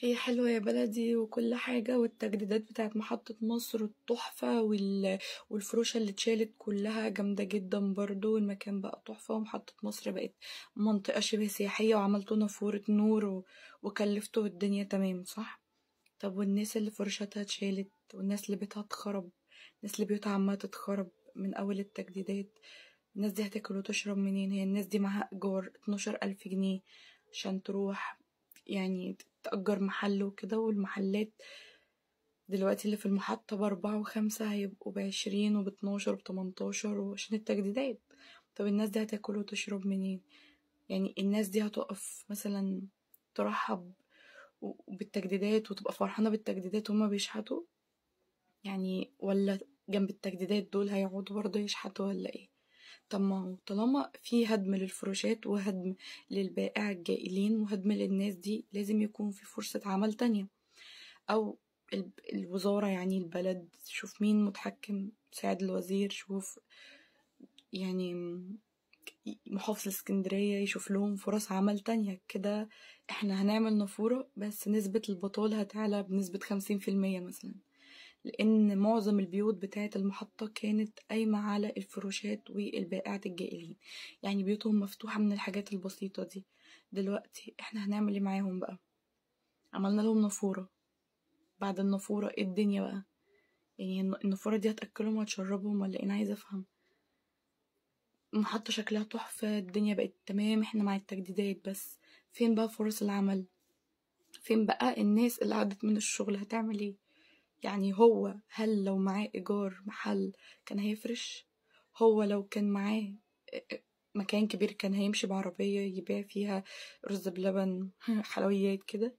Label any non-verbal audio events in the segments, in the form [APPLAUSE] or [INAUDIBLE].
هي حلوة يا بلدي وكل حاجة والتجديدات بتاعت محطة مصر التحفة وال... والفروشة اللي اتشالت كلها جامدة جدا برضو والمكان بقى تحفة ومحطة مصر بقت منطقة شبه سياحية وعملتوا نافورة نور و... وكلفتوا الدنيا تمام صح؟ طب والناس اللي فرشتها اتشالت والناس اللي بيتها اتخرب الناس اللي بيوتها عمالة تتخرب من أول التجديدات الناس دي هتاكل وتشرب منين هي الناس دي معاها إيجار اتناشر ألف جنيه عشان تروح يعني تأجر محل وكده والمحلات دلوقتي اللي في المحطة بأربعة وخمسة هيبقوا بعشرين وباتناشر وبتمنتاشر وعشان التجديدات طب الناس دي هتاكل وتشرب منين يعني الناس دي هتقف مثلا ترحب بالتجديدات وتبقى فرحانة بالتجديدات وهما بيشحتوا يعني ولا جنب التجديدات دول هيقعدوا برضه يشحتوا ولا ايه طب ما هو طالما في هدم للفروشات وهدم للبائع الجائلين وهدم للناس دي لازم يكون في فرصة عمل تانية أو الوزارة يعني البلد شوف مين متحكم ساعد الوزير شوف يعني محافظ الاسكندرية يشوف لهم فرص عمل تانية كده احنا هنعمل نافورة بس نسبة البطالة هتعلى بنسبة خمسين في المية مثلا لأن معظم البيوت بتاعة المحطة كانت قايمة على الفروشات والبائعة الجائلين يعني بيوتهم مفتوحة من الحاجات البسيطة دي دلوقتي احنا هنعمل ايه معاهم بقى عملنا لهم نافورة بعد النافورة ايه الدنيا بقى يعني النافورة دي هتأكلهم وهتشربهم ولا إيه؟ انا عايزة افهم المحطة شكلها تحفة الدنيا بقت تمام احنا مع التجديدات بس فين بقى فرص العمل فين بقى الناس اللي عدت من الشغل هتعمل ايه يعني هو هل لو معاه إيجار محل كان هيفرش هو لو كان معاه مكان كبير كان هيمشي بعربية يبيع فيها رز بلبن [LAUGHS] حلويات كده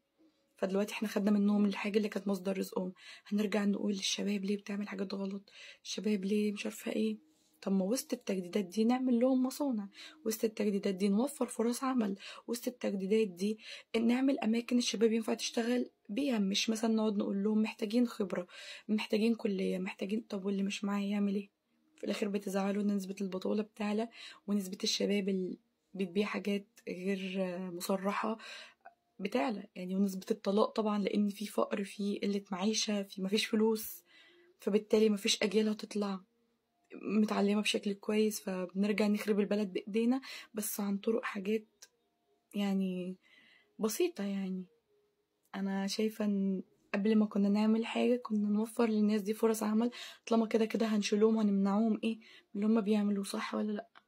فدلوقتي احنا خدنا منهم الحاجة اللي كانت مصدر رزقهم هنرجع نقول للشباب ليه بتعمل حاجات غلط الشباب ليه مش عارفة ايه طب ما وسط التجديدات دي نعمل لهم مصانع وسط التجديدات دي نوفر فرص عمل وسط التجديدات دي نعمل اماكن الشباب ينفع تشتغل بيها مش مثلا نقعد نقول لهم محتاجين خبره محتاجين كليه محتاجين طب واللي مش معايا يعمل ايه في الاخر بتزعلوا ان نسبه البطوله بتعلى ونسبه الشباب اللي بتبيع حاجات غير مصرحه بتعلى يعني ونسبة الطلاق طبعا لأن في فقر في قلة معيشة في مفيش فلوس فبالتالي مفيش أجيال هتطلع متعلمة بشكل كويس فبنرجع نخرب البلد بإيدينا بس عن طرق حاجات يعني بسيطة يعني أنا شايفة إن قبل ما كنا نعمل حاجة كنا نوفر للناس دي فرص عمل طالما كده كده هنشلهم هنمنعهم ايه اللي هما بيعملوا صح ولا لأ